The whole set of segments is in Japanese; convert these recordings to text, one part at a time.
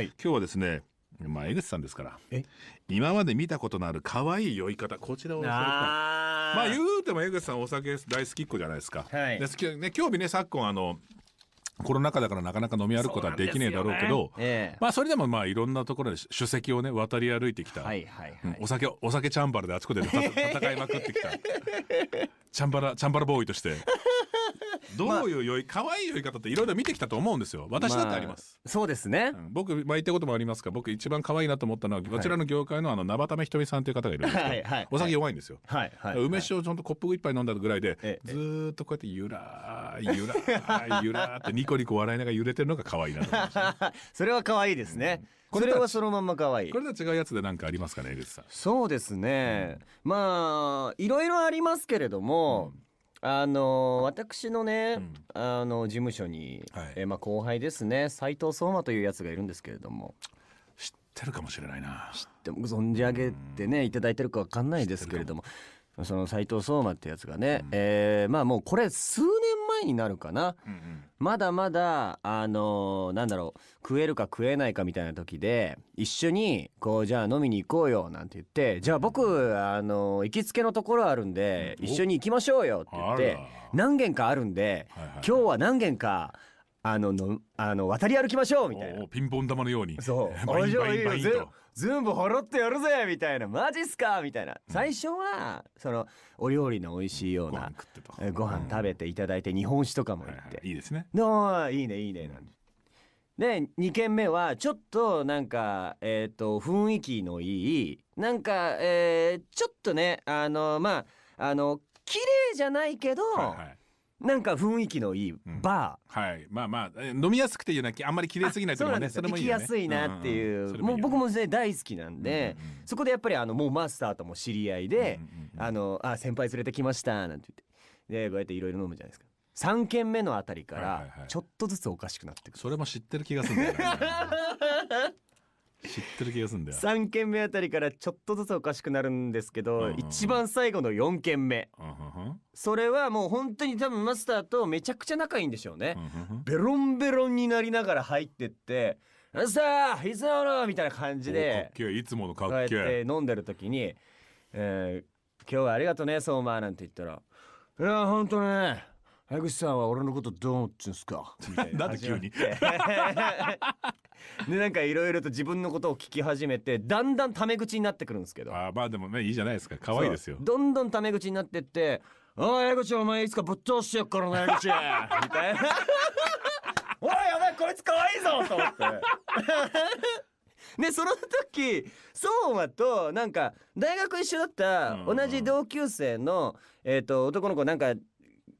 はい、今日はですねまあ江口さんですから今まで見たことのある可愛い酔い方こちらをあまあ言うても江口さんお酒大好きっ子じゃないですか。はい、でね今日ね昨今あのコロナ禍だからなかなか飲み歩くことはできねえだろうけど、ねええ、まあそれでもまあいろんなところで首席をね渡り歩いてきた、はいはいはい、お酒お酒チャンバラであちこちで戦 いまくってきたチャンバラチャンバラボーイとしてどういう酔い、可愛い酔い方っていろいろ見てきたと思うんですよ。私だってあります。まあ、そうですね。うん、僕、まあ、言ったこともありますが、僕一番可愛いなと思ったのは、こちらの業界のあの、生ためひとみさんという方がいるんですけど、はいはい、お酒弱いんですよ。はいはい、梅酒をちょっとコップ一杯飲んだぐらいで、ずっとこうやってゆらー、ゆらー、ゆらーってニコニコ笑いながら揺れてるのが可愛いなと思いました、ね。それは可愛いですね。うんこれはそのまま可愛い。これとは違うやつで何かありますかね、江口さん。そうですね。うん、まあ、いろいろありますけれども、うんあの私のね、うんあの事務所に、はいえまあ、後輩ですね斉藤相馬というやつがいるんですけれども知ってるかもしれないな知ても存じ上げてねいただいてるかわかんないですけれどもその斎藤相馬ってやつがね、うん、えー、まあもうこれ数年前になるかな、うんうん、まだまだあのー、なんだろう食えるか食えないかみたいな時で一緒にこうじゃあ飲みに行こうよなんて言ってじゃあ僕あのー、行きつけのところあるんで一緒に行きましょうよって言って何軒かあるんで、はいはい、今日は何軒かあののあの渡り歩きましょうみたいなピンポン玉のようにそう バインバインバインと全部払ってやるぜみたいなマジっすかみたいな、最初はそのお料理の美味しいようなご飯食べていただいて日本酒とかも行って、はいはい、いいですねのいいねいいねなんでで2軒目はちょっとなんかえっ、ー、と雰囲気のいいなんかえー、ちょっとねあのまああの綺麗じゃないけど、はいはいなんか雰囲気のいいバー、うん、はいまあまあ飲みやすくていうなきあんまり綺麗すぎないとかねそれも行きやすいなっていううんうん、もう僕も、大好きなんで、うんうん、そこでやっぱりあのもうマスターとも知り合いで「うんうんうん、あのあ先輩連れてきました」なんて言ってでこうやっていろいろ飲むじゃないですか。3軒目のあたりからちょっとずつおかしくなってくる、はいはいはい、それも知ってる気がするんだよ、ね、知ってる気がするんだよ3軒目あたりからちょっとずつおかしくなるんですけど、うんうん、一番最後の4軒目、うんそれはもう本当に多分マスターとめちゃくちゃ仲いいんでしょうね。ベロンベロンになりながら入ってって、マスターいつものみたいな感じで、いつものかっけえ。飲んでる時に、えー、今日はありがとね、相馬なんて言ったら、いや、ほんとね、早口さんは俺のことどう思ってんすかみな。なんで急に でなんかいろいろと自分のことを聞き始めてだんだんタメ口になってくるんですけどあまあでもねいいじゃないですか可愛いですよどんどんタメ口になってっておい江口お前いつかぶっ通してやっからな江口 みたいなおいやばいこいつ可愛いぞと思ってでその時相馬となんか大学一緒だった同じ同級生の、えー、と男の子なんか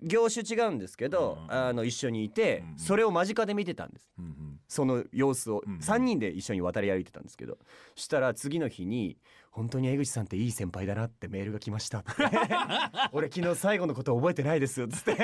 業種違うんですけど、うん、あの一緒にいて、うんうん、それを間近で見てたんです、うんうん、その様子を、うんうん、3人で一緒に渡り歩いてたんですけどしたら次の日に本当に江口さんっていい先輩だなってメールが来ました 俺昨日最後のこと覚えてないですよつって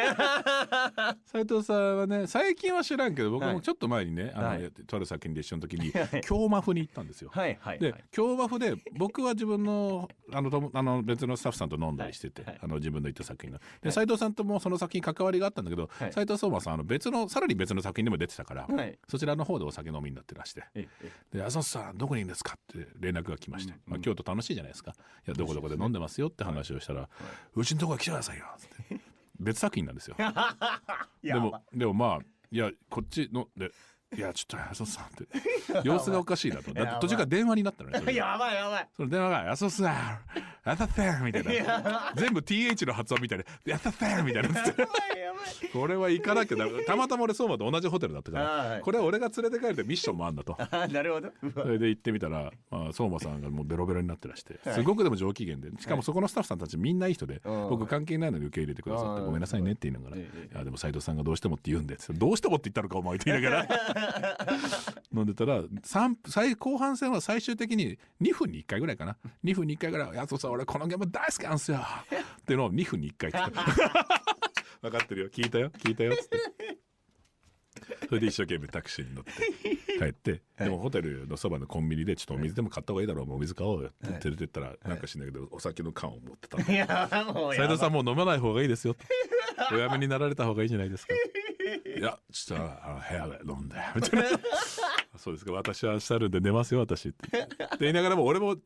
斎 藤さんはね最近は知らんけど僕もちょっと前にね、はい、あの、はい、とある作品で一緒の時に、京マフに行ったんですよ。はいはい、で京マフで僕は自分のあのあの別のスタッフさんと飲んだりしてて、はい、あの自分の行った作品の。で斎藤さんともその作品関わりがあったんだけど斎、斉藤相馬さんあの別のさらに別の作品でも出てたから、そちらの方でお酒飲みになってらして「で浅野さんどこにいるんですか?」って連絡が来まして、うん、まあ、今日ると楽しいじゃないですか。いや、どこどこで飲んでますよって話をしたら、うちのとこは来てくださいよ。別作品なんですよ。でも、でもまあ、いや、こっちの、で、いや、ちょっと、安田さんって、様子がおかしいなと。だって途中から電話になったのね。やばいやばい。その電話が、安田さん、やさせんみたいな。全部 TH の発音みたいな。やさせんみたいな。これは行かなきゃだたまたま俺相馬と同じホテルだったから、これは俺が連れて帰るってミッションもあんだと。なるほど。それで行ってみたら、あ、相馬さんがもうベロベロになってらして、すごくでも上機嫌で、しかもそこのスタッフさんたちみんないい人で、僕関係ないのに受け入れてくださって、ごめんなさいねって言いながら、いや、でも斎藤さんがどうしてもって言うんで、どうしてもって言ったのかお前って言いながら、飲んでたら、後半戦は最終的に2分に1回ぐらいかな。2分に1回ぐらい、やつさん俺このゲーム大好きなんですよ」っていうのを2分に1回聞く分かってるよ聞いたよ聞いたよっつってそれで一生懸命タクシーに乗って 帰って、でもホテルのそばのコンビニでちょっとお水でも買った方がいいだろう、お水買おうよって連れてったら、なんかしないけどお酒の缶を持ってた斎藤さんもう飲まない方がいいですよおやめになられた方がいいじゃないですかいやちょっとあ部屋で飲んでみたいな。そうですか私は明日あるんで寝ますよ私って言いながらも俺も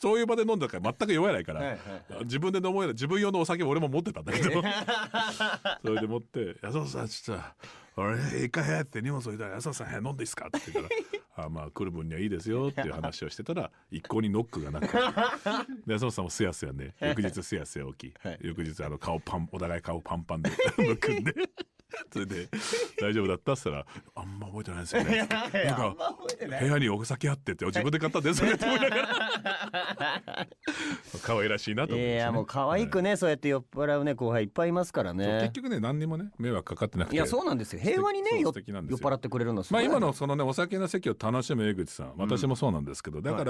そういう場で飲んだから全く酔えないから、はいはい自分で飲もうよ自分用のお酒を俺も持ってたんだけど、それで持って「安田さんちょっと俺一回部屋って荷物置いたら安田さん部屋飲んでいいですか?」って言ったら「あまあ来る分にはいいですよ」っていう話をしてたら 一向にノックがなく安田さんもすやすやね翌日すやすや起き、はい、翌日あの顔パンお互い顔パンパンでむくんで。それで、大丈夫だったっつったら、あんま覚えてないですよね。なんか、部屋にお酒あってって、自分で買ったんですよねって 思いながら。可愛らしいなと思って、ね、いや、もう可愛くね、そうやって酔っ払うね、後輩いっぱいいますからね。結局ね、何にもね、迷惑かかってなくて。いや、そうなんですよ。平和にね、酔っ払ってくれるのまあ今のそのね、お酒の席を楽しむ江口さん、私もそうなんですけど、だから、